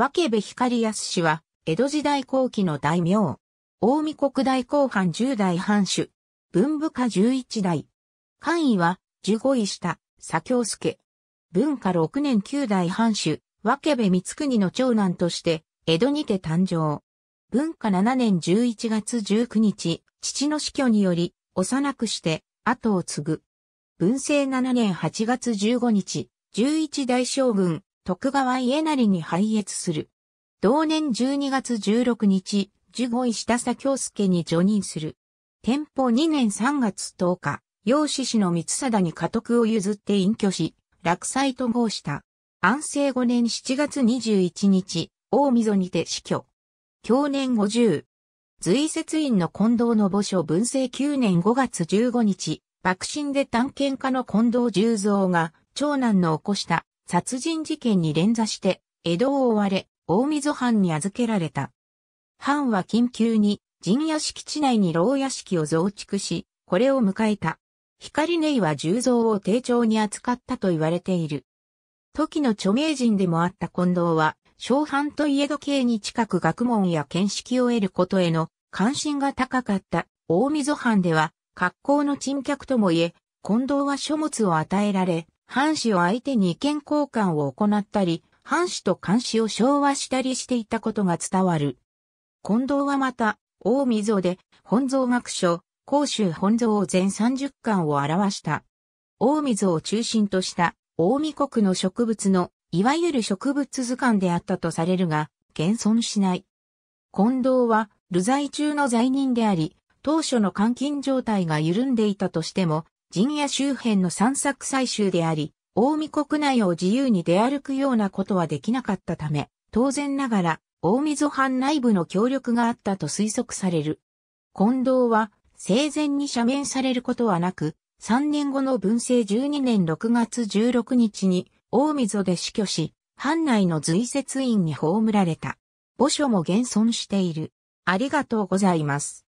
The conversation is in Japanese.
分部光康は、江戸時代後期の大名。大見国大公藩十代藩主。文部科十一代。官位は、十五位下、左京介。文化六年九代藩主、分部光国の長男として、江戸にて誕生。文化七年十一月十九日、父の死去により、幼くして、後を継ぐ。文政七年八月十五日、十一代将軍、徳川家成に拝謁する。同年12月16日、15位下佐京介に除任する。天保2年3月10日、養子氏の三貞に家督を譲って隠居し、落斎と合した。安政5年7月21日、大溝にて死去。去年50。随節院の近藤の墓所文政9年5月15日、爆心で探検家の近藤十蔵が、長男の起こした殺人事件に連座して、江戸を追われ、大溝藩に預けられた。藩は緊急に、陣屋敷地内に牢屋敷を増築し、これを迎えた。光ネイは重蔵を丁重に扱ったと言われている。時の著名人でもあった近藤は、小藩といえど系に近く学問や見識を得ることへの関心が高かった大溝藩では、格好の沈客ともいえ、近藤は書物を与えられ、藩士を相手に意見交換を行ったり、藩士と監視を昭和したりしていたことが伝わる。近藤はまた、大溝で、本草学書、甲州本草全30巻を表した。大溝を中心とした、大見国の植物の、いわゆる植物図鑑であったとされるが、現存しない。近藤は、流罪中の罪人であり、当初の監禁状態が緩んでいたとしても、陣屋周辺の散策採集であり、大見国内を自由に出歩くようなことはできなかったため、当然ながら、大溝藩内部の協力があったと推測される。近藤は、生前に赦免されることはなく、3年後の文政12年6月16日に、大溝で死去し、藩内の随説院に葬られた。墓所も現存している。ありがとうございます。